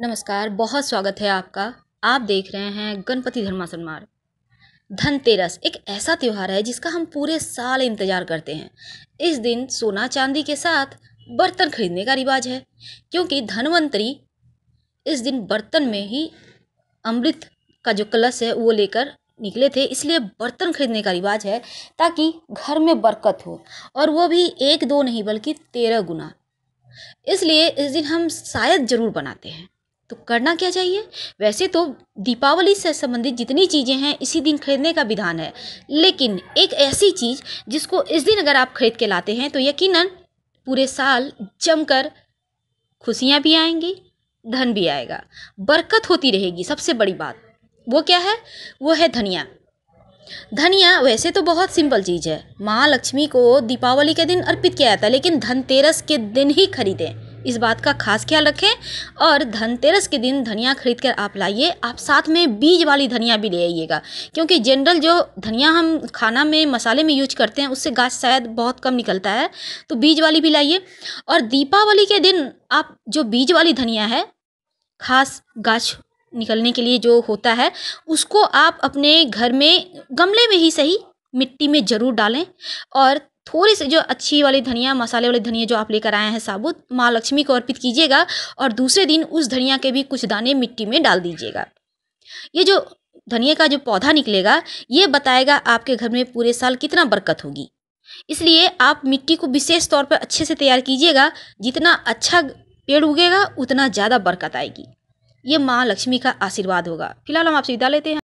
नमस्कार बहुत स्वागत है आपका आप देख रहे हैं गणपति धर्मासन मार्ग धनतेरस एक ऐसा त्यौहार है जिसका हम पूरे साल इंतजार करते हैं इस दिन सोना चांदी के साथ बर्तन खरीदने का रिवाज है क्योंकि धनवंतरी इस दिन बर्तन में ही अमृत का जो कलश है वो लेकर निकले थे इसलिए बर्तन खरीदने का रिवाज है ताकि घर में बरकत हो और वो भी एक दो नहीं बल्कि तेरह गुना इसलिए इस दिन हम शायद ज़रूर बनाते हैं तो करना क्या चाहिए वैसे तो दीपावली से संबंधित जितनी चीज़ें हैं इसी दिन खरीदने का विधान है लेकिन एक ऐसी चीज़ जिसको इस दिन अगर आप खरीद के लाते हैं तो यकीनन पूरे साल जमकर खुशियाँ भी आएंगी धन भी आएगा बरकत होती रहेगी सबसे बड़ी बात वो क्या है वो है धनिया धनिया वैसे तो बहुत सिंपल चीज़ है माँ लक्ष्मी को दीपावली के दिन अर्पित किया जाता है लेकिन धनतेरस के दिन ही खरीदें इस बात का खास ख्याल रखें और धनतेरस के दिन धनिया खरीद कर आप लाइए आप साथ में बीज वाली धनिया भी ले आइएगा क्योंकि जनरल जो धनिया हम खाना में मसाले में यूज करते हैं उससे गाछ शायद बहुत कम निकलता है तो बीज वाली भी लाइए और दीपावली के दिन आप जो बीज वाली धनिया है खास गाछ निकलने के लिए जो होता है उसको आप अपने घर में गमले में ही सही मिट्टी में ज़रूर डालें और थोड़ी सी जो अच्छी वाली धनिया मसाले वाली धनिया जो आप लेकर आए हैं साबुत माँ लक्ष्मी को अर्पित कीजिएगा और दूसरे दिन उस धनिया के भी कुछ दाने मिट्टी में डाल दीजिएगा ये जो धनिया का जो पौधा निकलेगा ये बताएगा आपके घर में पूरे साल कितना बरकत होगी इसलिए आप मिट्टी को विशेष तौर पर अच्छे से तैयार कीजिएगा जितना अच्छा पेड़ उगेगा उतना ज़्यादा बरकत आएगी ये माँ लक्ष्मी का आशीर्वाद होगा फिलहाल हम आपसे विदा लेते हैं